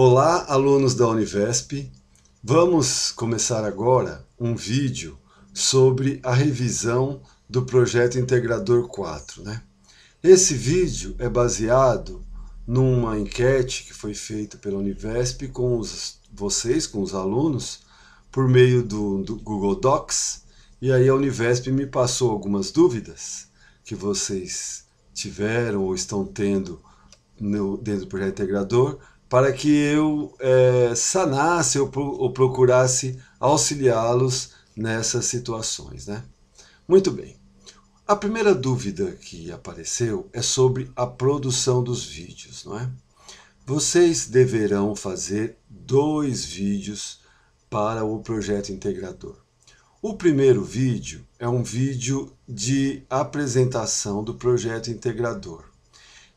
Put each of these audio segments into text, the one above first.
Olá, alunos da Univesp. Vamos começar agora um vídeo sobre a revisão do projeto Integrador 4. Né? Esse vídeo é baseado numa enquete que foi feita pela Univesp com os, vocês, com os alunos, por meio do, do Google Docs. E aí a Univesp me passou algumas dúvidas que vocês tiveram ou estão tendo no, dentro do projeto integrador para que eu é, sanasse ou, ou procurasse auxiliá-los nessas situações. Né? Muito bem. A primeira dúvida que apareceu é sobre a produção dos vídeos, não é? Vocês deverão fazer dois vídeos para o projeto integrador. O primeiro vídeo é um vídeo de apresentação do projeto integrador.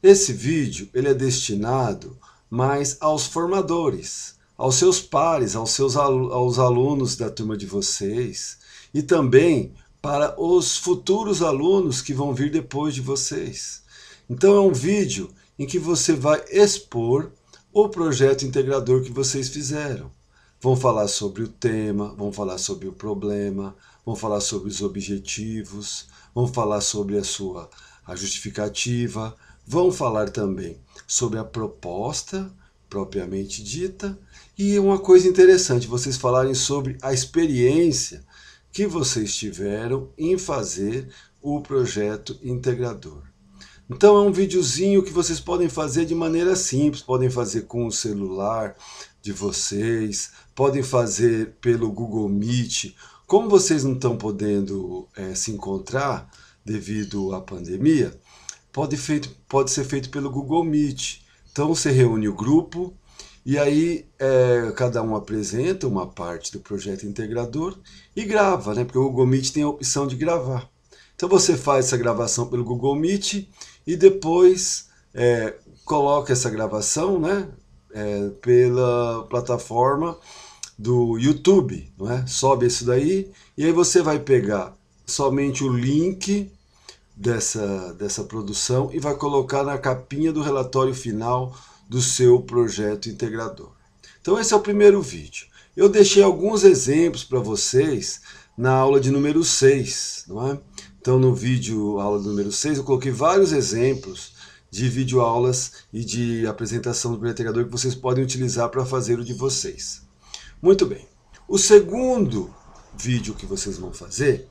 Esse vídeo ele é destinado mas aos formadores, aos seus pares, aos seus aos alunos da turma de vocês e também para os futuros alunos que vão vir depois de vocês. Então é um vídeo em que você vai expor o projeto integrador que vocês fizeram. Vão falar sobre o tema, vão falar sobre o problema, vão falar sobre os objetivos, vão falar sobre a sua a justificativa, Vão falar também sobre a proposta propriamente dita e uma coisa interessante, vocês falarem sobre a experiência que vocês tiveram em fazer o projeto integrador. Então é um videozinho que vocês podem fazer de maneira simples, podem fazer com o celular de vocês, podem fazer pelo Google Meet. Como vocês não estão podendo é, se encontrar devido à pandemia, pode, feito, pode ser feito pelo Google Meet. Então você reúne o grupo e aí é, cada um apresenta uma parte do projeto integrador e grava, né? Porque o Google Meet tem a opção de gravar. Então você faz essa gravação pelo Google Meet e depois é, coloca essa gravação, né? É, pela plataforma do YouTube, não é? Sobe isso daí e aí você vai pegar somente o link dessa, dessa produção e vai colocar na capinha do relatório final do seu projeto integrador. Então esse é o primeiro vídeo. Eu deixei alguns exemplos para vocês na aula de número 6, não é? Então no vídeo aula número 6 eu coloquei vários exemplos de videoaulas e de apresentação do projeto integrador que vocês podem utilizar para fazer o de vocês. Muito bem. O segundo vídeo que vocês vão fazer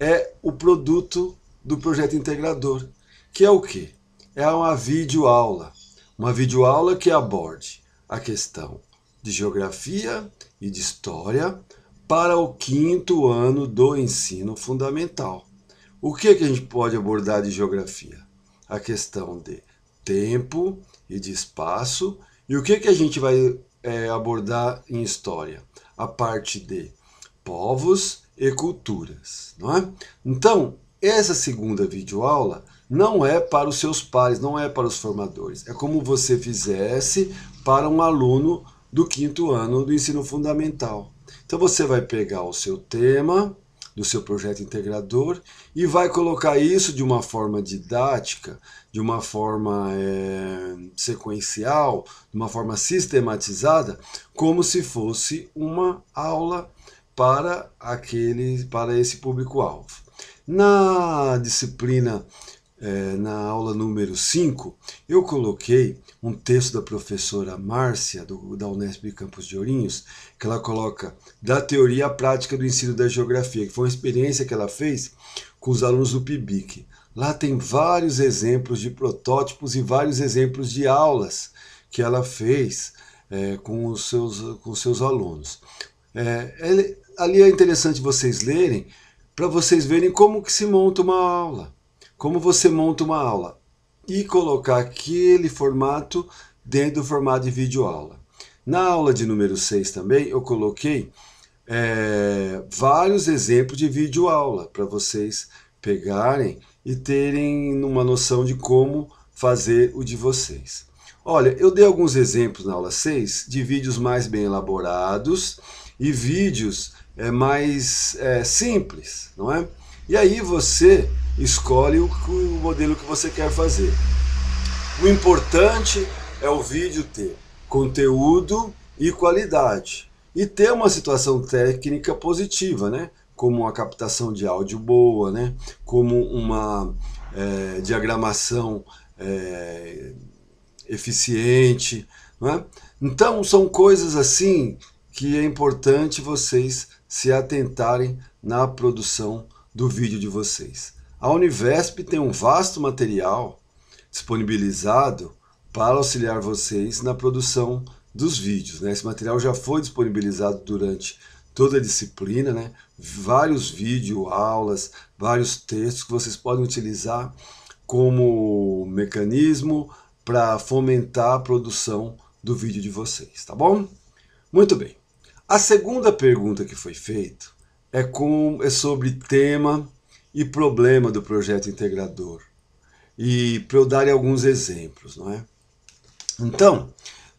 é o produto do projeto integrador, que é o que? É uma videoaula, uma videoaula que aborde a questão de geografia e de história para o quinto ano do ensino fundamental. O que, que a gente pode abordar de geografia? A questão de tempo e de espaço. E o que, que a gente vai é, abordar em história? A parte de povos e culturas, não é? Então, essa segunda videoaula não é para os seus pares, não é para os formadores. É como você fizesse para um aluno do quinto ano do ensino fundamental. Então você vai pegar o seu tema do seu projeto integrador e vai colocar isso de uma forma didática, de uma forma é, sequencial, de uma forma sistematizada, como se fosse uma aula para aquele, para esse público-alvo. Na disciplina, é, na aula número 5, eu coloquei um texto da professora Márcia, do, da Unesp Campos de Ourinhos, que ela coloca da teoria à prática do ensino da geografia, que foi uma experiência que ela fez com os alunos do PIBIC. Lá tem vários exemplos de protótipos e vários exemplos de aulas que ela fez é, com, os seus, com os seus alunos. É, ele, ali é interessante vocês lerem, para vocês verem como que se monta uma aula, como você monta uma aula e colocar aquele formato dentro do formato de vídeo aula. Na aula de número 6 também eu coloquei é, vários exemplos de vídeo aula para vocês pegarem e terem uma noção de como fazer o de vocês. Olha, eu dei alguns exemplos na aula 6 de vídeos mais bem elaborados e vídeos é, mais é, simples, não é? E aí você escolhe o, o modelo que você quer fazer. O importante é o vídeo ter conteúdo e qualidade e ter uma situação técnica positiva, né? Como uma captação de áudio boa, né? Como uma é, diagramação é, eficiente, né? Então são coisas assim que é importante vocês se atentarem na produção do vídeo de vocês. A Univesp tem um vasto material disponibilizado para auxiliar vocês na produção dos vídeos. Né? Esse material já foi disponibilizado durante toda a disciplina, né? vários vídeos, aulas, vários textos que vocês podem utilizar como mecanismo para fomentar a produção do vídeo de vocês, tá bom? Muito bem. A segunda pergunta que foi feita é, é sobre tema e problema do projeto integrador. E para eu dar alguns exemplos, não é? Então,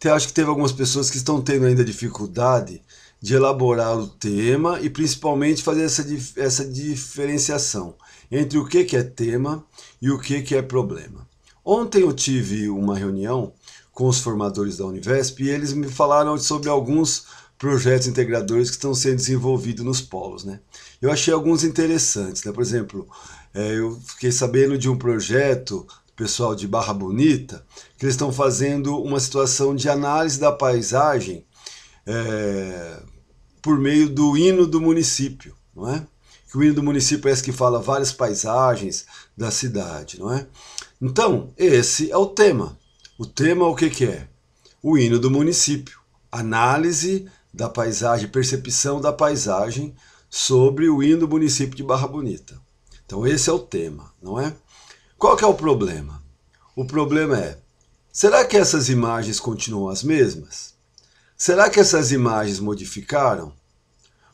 eu acho que teve algumas pessoas que estão tendo ainda dificuldade de elaborar o tema e principalmente fazer essa, essa diferenciação entre o que, que é tema e o que, que é problema. Ontem eu tive uma reunião com os formadores da Univesp e eles me falaram sobre alguns projetos integradores que estão sendo desenvolvidos nos polos. Né? Eu achei alguns interessantes, né? por exemplo, é, eu fiquei sabendo de um projeto pessoal de Barra Bonita, que eles estão fazendo uma situação de análise da paisagem é, por meio do hino do município, não é? Que o hino do município é esse que fala várias paisagens da cidade, não é? Então, esse é o tema. O tema o que, que é? O hino do município. Análise da paisagem, percepção da paisagem sobre o hino município de Barra Bonita. Então esse é o tema, não é? Qual que é o problema? O problema é, será que essas imagens continuam as mesmas? Será que essas imagens modificaram?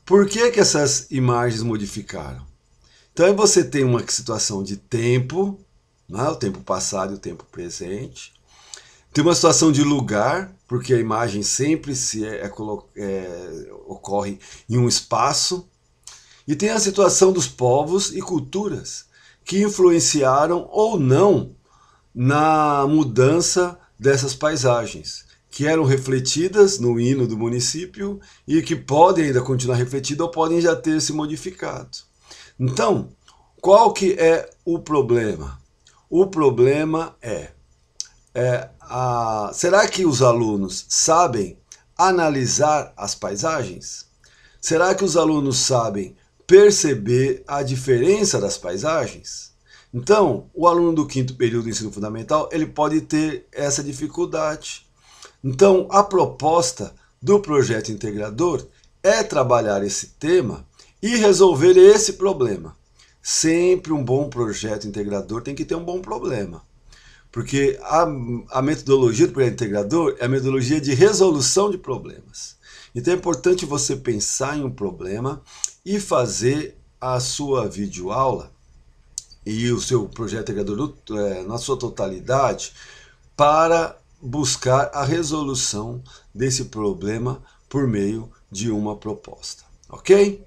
Por que, que essas imagens modificaram? Então aí você tem uma situação de tempo, né? o tempo passado e o tempo presente. Tem uma situação de lugar, porque a imagem sempre se é, é, é, ocorre em um espaço, e tem a situação dos povos e culturas que influenciaram ou não na mudança dessas paisagens, que eram refletidas no hino do município e que podem ainda continuar refletidas ou podem já ter se modificado. Então, qual que é o problema? O problema é é, a, será que os alunos sabem analisar as paisagens? Será que os alunos sabem perceber a diferença das paisagens? Então, o aluno do quinto período do ensino fundamental ele pode ter essa dificuldade. Então, a proposta do projeto integrador é trabalhar esse tema e resolver esse problema. Sempre um bom projeto integrador tem que ter um bom problema. Porque a, a metodologia do projeto integrador é a metodologia de resolução de problemas. Então é importante você pensar em um problema e fazer a sua videoaula e o seu projeto integrador é, na sua totalidade para buscar a resolução desse problema por meio de uma proposta. Ok?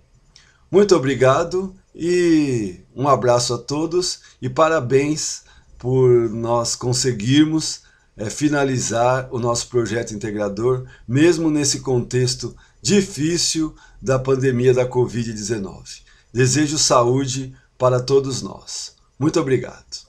Muito obrigado e um abraço a todos e parabéns por nós conseguirmos é, finalizar o nosso projeto integrador, mesmo nesse contexto difícil da pandemia da Covid-19. Desejo saúde para todos nós. Muito obrigado.